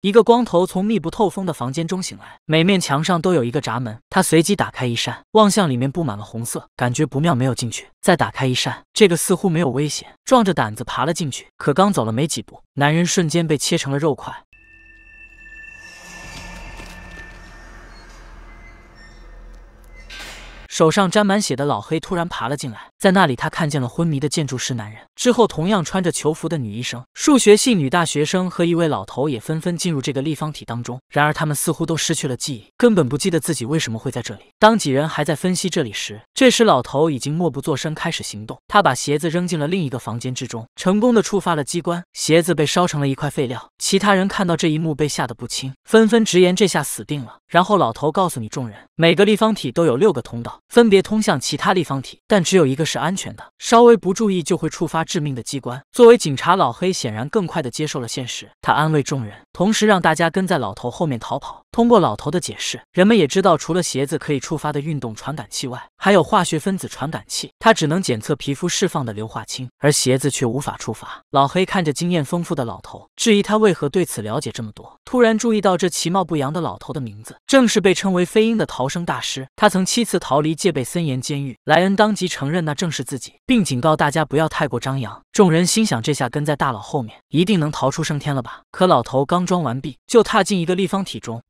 一个光头从密不透风的房间中醒来，每面墙上都有一个闸门。他随即打开一扇，望向里面布满了红色，感觉不妙，没有进去。再打开一扇，这个似乎没有危险，壮着胆子爬了进去。可刚走了没几步，男人瞬间被切成了肉块。手上沾满血的老黑突然爬了进来，在那里他看见了昏迷的建筑师男人，之后同样穿着囚服的女医生、数学系女大学生和一位老头也纷纷进入这个立方体当中。然而他们似乎都失去了记忆，根本不记得自己为什么会在这里。当几人还在分析这里时，这时老头已经默不作声开始行动，他把鞋子扔进了另一个房间之中，成功的触发了机关，鞋子被烧成了一块废料。其他人看到这一幕被吓得不轻，纷纷直言这下死定了。然后老头告诉你，众人每个立方体都有六个通道，分别通向其他立方体，但只有一个是安全的，稍微不注意就会触发致命的机关。作为警察，老黑显然更快的接受了现实，他安慰众人，同时让大家跟在老头后面逃跑。通过老头的解释，人们也知道除了鞋子可以触发的运动传感器外，还有化学分子传感器，它只能检测皮肤释放的硫化氢，而鞋子却无法触发。老黑看着经验丰富的老头，质疑他为何对此了解这么多，突然注意到这其貌不扬的老头的名字。正是被称为飞鹰的逃生大师，他曾七次逃离戒备森严监狱。莱恩当即承认那正是自己，并警告大家不要太过张扬。众人心想，这下跟在大佬后面，一定能逃出升天了吧？可老头刚装完毕，就踏进一个立方体中。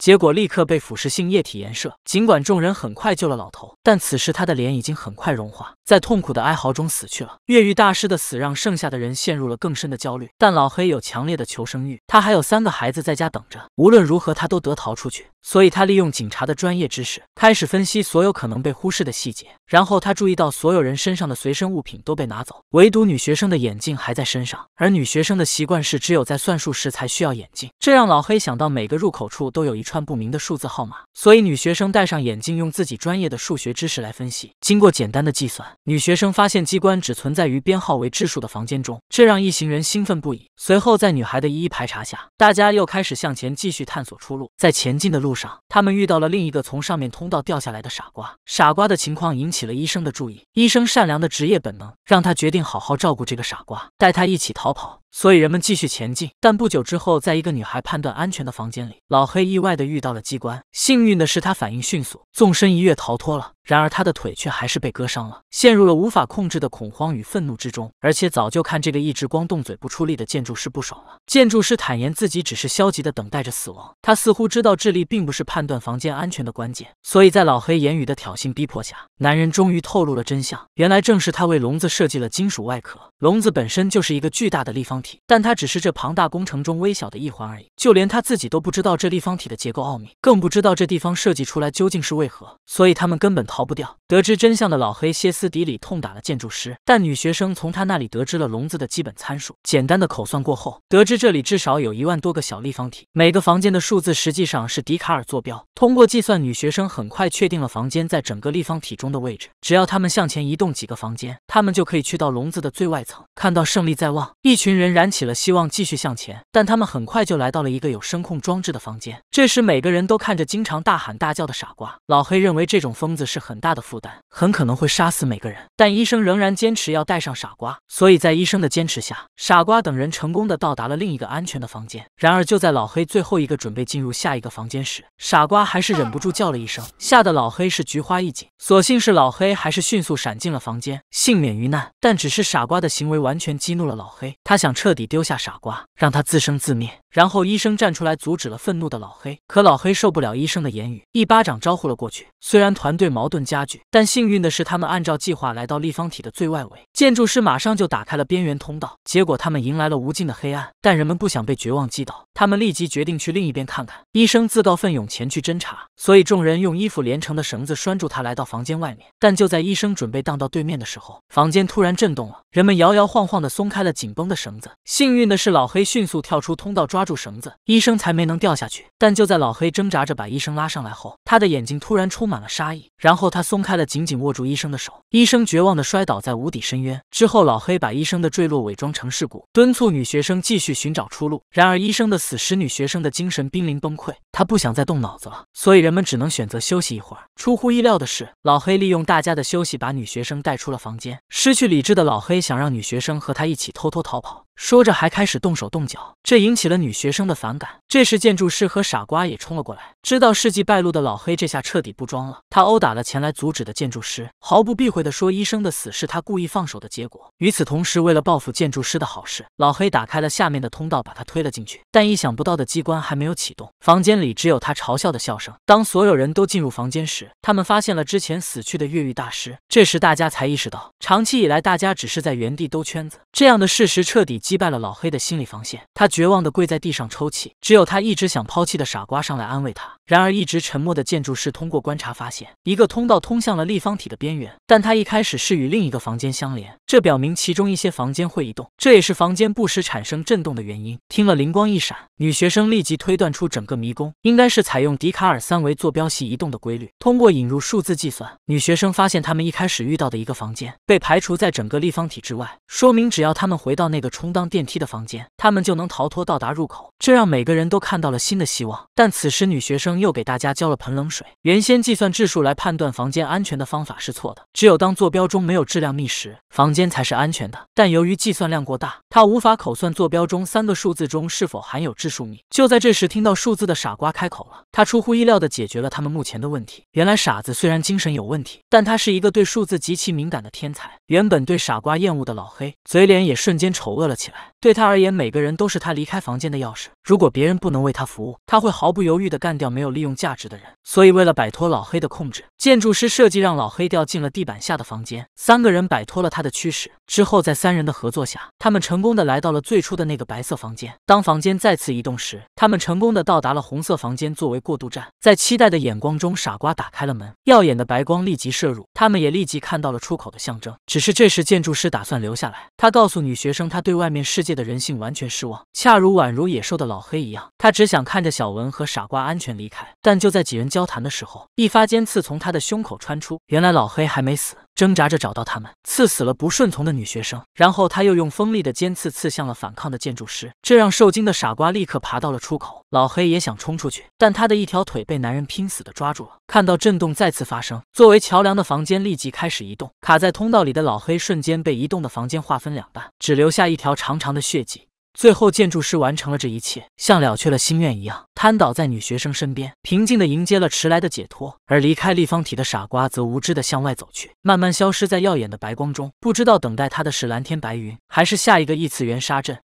结果立刻被腐蚀性液体颜色。尽管众人很快救了老头，但此时他的脸已经很快融化，在痛苦的哀嚎中死去了。越狱大师的死让剩下的人陷入了更深的焦虑。但老黑有强烈的求生欲，他还有三个孩子在家等着，无论如何他都得逃出去。所以他利用警察的专业知识，开始分析所有可能被忽视的细节。然后他注意到所有人身上的随身物品都被拿走，唯独女学生的眼镜还在身上。而女学生的习惯是只有在算术时才需要眼镜，这让老黑想到每个入口处都有一处。串不明的数字号码。所以女学生戴上眼镜，用自己专业的数学知识来分析。经过简单的计算，女学生发现机关只存在于编号为质数的房间中，这让一行人兴奋不已。随后，在女孩的一一排查下，大家又开始向前继续探索出路。在前进的路上，他们遇到了另一个从上面通道掉下来的傻瓜。傻瓜的情况引起了医生的注意，医生善良的职业本能让他决定好好照顾这个傻瓜，带他一起逃跑。所以人们继续前进，但不久之后，在一个女孩判断安全的房间里，老黑意外的遇到了机关，幸运。运的是他反应迅速，纵身一跃逃脱了。然而他的腿却还是被割伤了，陷入了无法控制的恐慌与愤怒之中。而且早就看这个一直光动嘴不出力的建筑师不爽了。建筑师坦言自己只是消极的等待着死亡。他似乎知道智力并不是判断房间安全的关键，所以在老黑言语的挑衅逼迫下，男人终于透露了真相。原来正是他为笼子设计了金属外壳，笼子本身就是一个巨大的立方体，但他只是这庞大工程中微小的一环而已。就连他自己都不知道这立方体的结构奥秘，更不知道这。地方设计出来究竟是为何？所以他们根本逃不掉。得知真相的老黑歇斯底里痛打了建筑师，但女学生从他那里得知了笼子的基本参数。简单的口算过后，得知这里至少有一万多个小立方体，每个房间的数字实际上是笛卡尔坐标。通过计算，女学生很快确定了房间在整个立方体中的位置。只要他们向前移动几个房间，他们就可以去到笼子的最外层，看到胜利在望。一群人燃起了希望，继续向前。但他们很快就来到了一个有声控装置的房间。这时，每个人都看着经常。大喊大叫的傻瓜，老黑认为这种疯子是很大的负担，很可能会杀死每个人。但医生仍然坚持要带上傻瓜，所以在医生的坚持下，傻瓜等人成功的到达了另一个安全的房间。然而，就在老黑最后一个准备进入下一个房间时，傻瓜还是忍不住叫了一声，吓得老黑是菊花一紧。所幸是老黑还是迅速闪进了房间，幸免于难。但只是傻瓜的行为完全激怒了老黑，他想彻底丢下傻瓜，让他自生自灭。然后医生站出来阻止了愤怒的老黑，可老黑受不了医生的言语，一巴掌招呼了过去。虽然团队矛盾加剧，但幸运的是他们按照计划来到立方体的最外围。建筑师马上就打开了边缘通道，结果他们迎来了无尽的黑暗。但人们不想被绝望击倒。他们立即决定去另一边看看。医生自告奋勇前去侦查，所以众人用衣服连成的绳子拴住他，来到房间外面。但就在医生准备荡到对面的时候，房间突然震动了，人们摇摇晃晃地松开了紧绷的绳子。幸运的是，老黑迅速跳出通道，抓住绳子，医生才没能掉下去。但就在老黑挣扎着把医生拉上来后，他的眼睛突然充满了杀意，然后他松开了紧紧握住医生的手。医生绝望地摔倒在无底深渊之后，老黑把医生的坠落伪装成事故，敦促女学生继续寻找出路。然而，医生的死。此时，女学生的精神濒临崩溃，她不想再动脑子了，所以人们只能选择休息一会儿。出乎意料的是，老黑利用大家的休息，把女学生带出了房间。失去理智的老黑想让女学生和他一起偷偷逃跑。说着，还开始动手动脚，这引起了女学生的反感。这时，建筑师和傻瓜也冲了过来。知道事迹败露的老黑这下彻底不装了，他殴打了前来阻止的建筑师，毫不避讳地说：“医生的死是他故意放手的结果。”与此同时，为了报复建筑师的好事，老黑打开了下面的通道，把他推了进去。但意想不到的机关还没有启动，房间里只有他嘲笑的笑声。当所有人都进入房间时，他们发现了之前死去的越狱大师。这时，大家才意识到，长期以来大家只是在原地兜圈子。这样的事实彻底。击败了老黑的心理防线，他绝望地跪在地上抽泣。只有他一直想抛弃的傻瓜上来安慰他。然而，一直沉默的建筑师通过观察发现，一个通道通向了立方体的边缘，但它一开始是与另一个房间相连，这表明其中一些房间会移动，这也是房间不时产生震动的原因。听了灵光一闪，女学生立即推断出整个迷宫应该是采用笛卡尔三维坐标系移动的规律。通过引入数字计算，女学生发现他们一开始遇到的一个房间被排除在整个立方体之外，说明只要他们回到那个充当电梯的房间，他们就能逃脱到达入口。这让每个人都看到了新的希望。但此时，女学生。又给大家浇了盆冷水。原先计算质数来判断房间安全的方法是错的，只有当坐标中没有质量密时，房间才是安全的。但由于计算量过大，他无法口算坐标中三个数字中是否含有质数密。就在这时，听到数字的傻瓜开口了，他出乎意料的解决了他们目前的问题。原来傻子虽然精神有问题，但他是一个对数字极其敏感的天才。原本对傻瓜厌恶的老黑，嘴脸也瞬间丑恶了起来。对他而言，每个人都是他离开房间的钥匙。如果别人不能为他服务，他会毫不犹豫地干掉没有利用价值的人。所以，为了摆脱老黑的控制，建筑师设计让老黑掉进了地板下的房间。三个人摆脱了他的驱使之后，在三人的合作下，他们成功地来到了最初的那个白色房间。当房间再次移动时，他们成功地到达了红色房间，作为过渡站。在期待的眼光中，傻瓜打开了门，耀眼的白光立即射入，他们也立即看到了出口的象征。只是这时，建筑师打算留下来，他告诉女学生，他对外面世界。的人性完全失望，恰如宛如野兽的老黑一样，他只想看着小文和傻瓜安全离开。但就在几人交谈的时候，一发尖刺从他的胸口穿出，原来老黑还没死。挣扎着找到他们，刺死了不顺从的女学生，然后他又用锋利的尖刺刺向了反抗的建筑师，这让受惊的傻瓜立刻爬到了出口。老黑也想冲出去，但他的一条腿被男人拼死的抓住了。看到震动再次发生，作为桥梁的房间立即开始移动，卡在通道里的老黑瞬间被移动的房间划分两半，只留下一条长长的血迹。最后，建筑师完成了这一切，像了却了心愿一样，瘫倒在女学生身边，平静地迎接了迟来的解脱。而离开立方体的傻瓜则无知地向外走去，慢慢消失在耀眼的白光中，不知道等待他的是蓝天白云，还是下一个异次元沙阵。